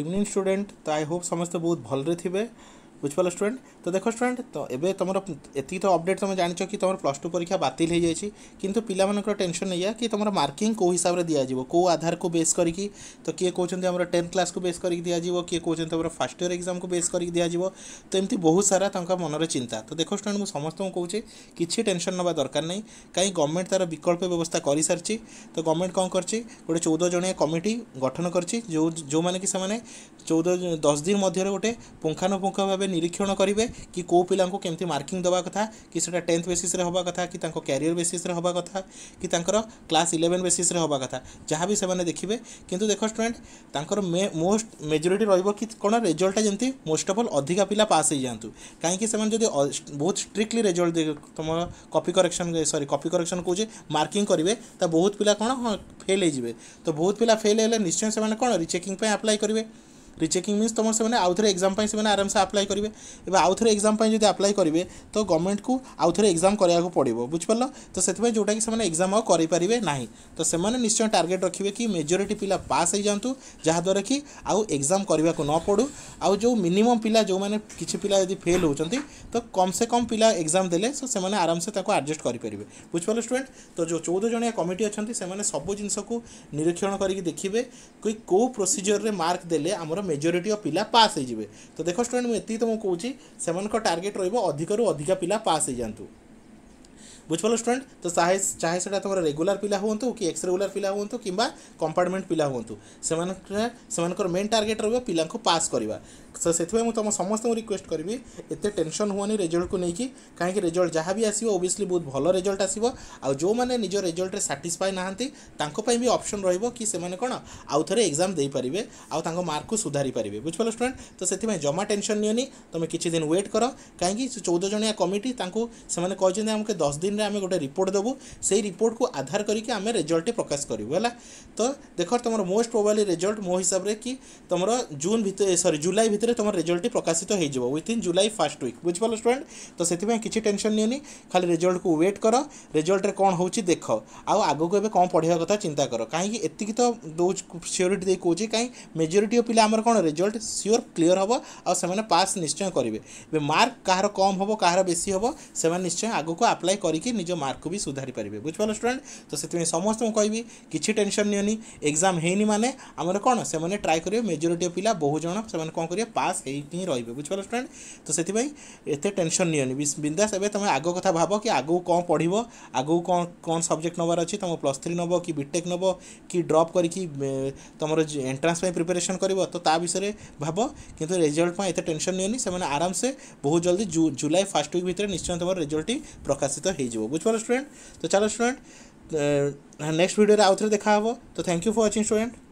evening student ତ I hope ସମସ୍ତେ ବହୁତ ଭଲରେ ଥିବେ বুঝিপাল স্টুডেন্ট তো দেখ স্টুডেন্ট তো এবে তোমার এটি তো অপডেট তুমি জাঁচ কি তোমার প্লস টু পরীক্ষা বাতিল হয়ে যাই কিন্তু পিলামানকর টেনশন এইয়া কি তোমার মার্কিং কেউ হিসাবে দিয়াযিব কেউ আধার কু বেস করি তো কি কৌন আমার টেন্থ ক্লাস কু বেস করি দিয়াযিব কি কৌন তোমার ফার্স্ট ইয়ার এক্সাম কু বেস করি দিয়াযিব তো এমতি বহু সারা তাঙ্ক মনর চিন্তা তো দেখ স্টুডেন্ট মু সমস্ত কৌছি কিছু টেনশন নেওয়া দরকার নাই কাই গভর্নমেন্ট তার বিকল্প ব্যবস্থা করে সারিছি তো গভর্নমেন্ট কম করছি গোটে চৌদ জনিয়া কমিটি গঠন করছি যে যে কি সে চৌদ দশ দিন মধ্যে গোটে পুঙ্খানুপুঙ্খ ভাবে निरीक्षण करेंगे कि कौ पिला कमी मार्किंग देवा कथा कि टेन्थ बेसीस होगा कथ कि क्यारिययर बेसीस हवा कथा कि क्लास इलेवेन बेसीस हवा कथा जहाँ भी से देखिए कि देख स्टूडेंट मे मोस् मेजोरीट रि कौन रेजल्टा जमी मोस्ट अफ अल अधिका पिला पास हो जातु कहीं जो बहुत स्ट्रिक्टली रेजल्ट तुम कपी करेक्शन सरी कपी करेक्शन कौजे मार्किंग करेंगे तो बहुत पिला कौन हाँ फेल हो तो बहुत पिला फेल होश्चय से कौन रिचेकिंग अप्लाई करेंगे ରିଚେକିଂ ମିନ୍ସ ତୁମର ସେମାନେ ଆଉଥରେ ଏକ୍ଜାମ୍ ପାଇଁ ସେମାନେ ଆରାମସେ ଆପ୍ଲାଏ କରିବେ ଏବେ ଆଉଥରେ ଏକ୍ଜାମ୍ ପାଇଁ ଯଦି ଆପ୍ଲାଏ କରିବେ ତ ଗଭର୍ଣ୍ଣମେଣ୍ଟକୁ ଆଉଥରେ ଏକ୍ଜାମ୍ କରିବାକୁ ପଡ଼ିବ ବୁଝିପାରିଲ ତ ସେଥିପାଇଁ ଯେଉଁଟାକି ସେମାନେ ଏକ୍ଜାମ୍ ଆଉ କରିପାରିବେ ନାହିଁ ତ ସେମାନେ ନିଶ୍ଚୟ ଟାର୍ଗେଟ୍ ରଖିବେ କି ମେଜୋରିଟି ପିଲା ପାସ୍ ହେଇଯାଆନ୍ତୁ ଯାହାଦ୍ୱାରା କି ଆଉ ଏକ୍ଜାମ୍ କରିବାକୁ ନ ପଡ଼ୁ ଆଉ ଯେଉଁ ମିନିମମ୍ ପିଲା ଯେଉଁମାନେ କିଛି ପିଲା ଯଦି ଫେଲ୍ ହେଉଛନ୍ତି ତ କମ୍ ସେ କମ୍ ପିଲା ଏକ୍ଜାମ୍ ଦେଲେ ସୋ ସେମାନେ ଆରାମସେ ତାକୁ ଆଡ଼ଜଷ୍ଟ କରିପାରିବେ ବୁଝିପାରିଲ ଷ୍ଟୁଡେଣ୍ଟ ତ ଯେଉଁ ଚଉଦ ଜଣିଆ କମିଟି ଅଛନ୍ତି ସେମାନେ ସବୁ ଜିନିଷକୁ ନିରୀକ୍ଷଣ କରିକି ଦେଖିବେ କି କେଉଁ ପ୍ରୋସିଜିଓରରେ ମାର୍କ ଦେଲେ ଆମର মেজোরিটি অফ পিলা পাস হয়ে যাবে তো দেখো স্টুডেন্ট মু এতই তোমাকে কৌছি সেমানক টার্গেট রহব অধিকরু অধিকা পিলা পাস হয়ে যাতে ବୁଝିପାରିଲ ଷ୍ଟୁଡେଣ୍ଟ ତ ଚାହେ ଚାହେ ସେଇଟା ତୁମର ରେଗୁଲାର ପିଲା ହୁଅନ୍ତୁ କି ଏକ୍ସ ରେଗୁଲାର ପିଲା ହୁଅନ୍ତୁ କିମ୍ବା କମ୍ପାର୍ଟମେଣ୍ଟ ପିଲା ହୁଅନ୍ତୁ ସେମାନଙ୍କର ସେମାନଙ୍କର ମେନ୍ ଟାର୍ଗେଟ୍ ରହିବ ପିଲାଙ୍କୁ ପାସ୍ କରିବା ତ ସେଥିପାଇଁ ମୁଁ ତୁମ ସମସ୍ତଙ୍କୁ ରିକ୍ୱେଷ୍ଟ କରିବି ଏତେ ଟେନସନ୍ ହୁଅନି ରେଜଲ୍ଟକୁ ନେଇକି କାହିଁକି ରେଜଲ୍ଟ ଯାହା ବି ଆସିବ ଓବିୟସଲି ବହୁତ ଭଲ ରେଜଲ୍ଟ ଆସିବ ଆଉ ଯେଉଁମାନେ ନିଜ ରେଜଲ୍ଟରେ ସାଟିସ୍ଫାଏ ନାହାନ୍ତି ତାଙ୍କ ପାଇଁ ବି ଅପସନ୍ ରହିବ କି ସେମାନେ କ'ଣ ଆଉ ଥରେ ଏକ୍ଜାମ୍ ଦେଇପାରିବେ ଆଉ ତାଙ୍କ ମାର୍କକୁ ସୁଧାରି ପାରିବେ ବୁଝିପାରିଲ ଷ୍ଟୁଡେଣ୍ଟ ତ ସେଥିପାଇଁ ଜମା ଟେନସନ୍ ନିଅନି ତୁମେ କିଛି ଦିନ ୱେଟ୍ କର କାହିଁକି ଚଉଦ ଜଣିଆ କମିଟି ତାଙ୍କୁ ସେମାନେ କହିଛନ୍ତି ଆମକୁ ଦଶ ଦିନ અમે ગોટે રિપોર્ટ દેબુ સે રિપોર્ટ કો આધાર કરિકે અમે રિઝલ્ટ પ્રકાશ કરીબ હેલા તો દેખો તમરો મોસ્ટ પ્રોબેબલી રિઝલ્ટ મો હિસાબ રે કી તમરો જૂન ભીતરે સરી જુલાઈ ભીતરે તમરો રિઝલ્ટ પ્રકાશિત હે જબો વિથિન જુલાઈ ફર્સ્ટ વીક બુજિબલ સ્ટુડન્ટ તો સેતિ મે કીચી ટેન્શન નહી ની ખાલી રિઝલ્ટ કો વેઇટ કરો રિઝલ્ટ રે કોણ હોઉચી દેખો આઉ આગુ કો કૌ પઢિયા કથા ચિંતા કરો કાઈ કે ઇતિકી તો દો સ્યોરિટી દે કોચી કાઈ મેજોરિટી ઓ પિલા આમર કોણ રિઝલ્ટ સ્યોર ક્લિયર હોબો આઉ સેમેન પાસ નિશ્ચય કરીબે મે માર્ક કહાર કોમ હોબો કહાર બેસી હોબો સેમેન નિશ્ચય આગુ કો એપ્લાય કર କରିକି ନିଜ ମାର୍କକୁ ବି ସୁଧାରି ପାରିବେ ବୁଝିପାରିଲ ଷ୍ଟୁଡେଣ୍ଟ ତ ସେଥିପାଇଁ ସମସ୍ତଙ୍କୁ କହିବି କିଛି ଟେନସନ୍ ନିଅନି ଏକ୍ଜାମ୍ ହେଇନି ମାନେ ଆମର କ'ଣ ସେମାନେ ଟ୍ରାଏ କରିବେ ମେଜୋରିଟି ଅଫ୍ ପିଲା ବହୁ ଜଣ ସେମାନେ କ'ଣ କରିବେ ପାସ୍ ହେଇକି ହିଁ ରହିବେ ବୁଝିପାରିଲ ଷ୍ଟୁଡେଣ୍ଟ ତ ସେଥିପାଇଁ ଏତେ ଟେନସନ୍ ନିଅନି ବିନ୍ଦାସ୍ ଏବେ ତୁମେ ଆଗ କଥା ଭାବ କି ଆଗକୁ କ'ଣ ପଢ଼ିବ ଆଗକୁ କ'ଣ କ'ଣ ସବଜେକ୍ଟ ନେବାର ଅଛି ତୁମ ପ୍ଲସ୍ ଥ୍ରୀ ନେବ କି ବିଟେକ୍ ନେବ କି ଡ୍ରପ୍ କରିକି ତୁମର ଏଣ୍ଟ୍ରାନ୍ସ ପାଇଁ ପ୍ରିପାରେସନ୍ କରିବ ତ ତା ବିଷୟରେ ଭାବ କିନ୍ତୁ ରେଜଲ୍ଟ ପାଇଁ ଏତେ ଟେନସନ୍ ନିଅନି ସେମାନେ ଆରାମସେ ବହୁତ ଜଲ୍ଦି ଜୁଲାଇ ଫାର୍ଷ୍ଟ ୱିକ୍ ଭିତରେ ନିଶ୍ଚୟ ତୁମର ରେଜଲ୍ଟଟି ପ୍ରକାଶିତ ହେଇଯିବ ହେଇଯିବ ବୁଝିପାରିଲ ଷ୍ଟୁଡେଣ୍ଟ ତ ଚାଲ ଷ୍ଟୁଡେଣ୍ଟ ନେକ୍ସଟ ଭିଡ଼ିଓରେ ଆଉଥରେ ଦେଖା ହେବ ତ thank you for watching student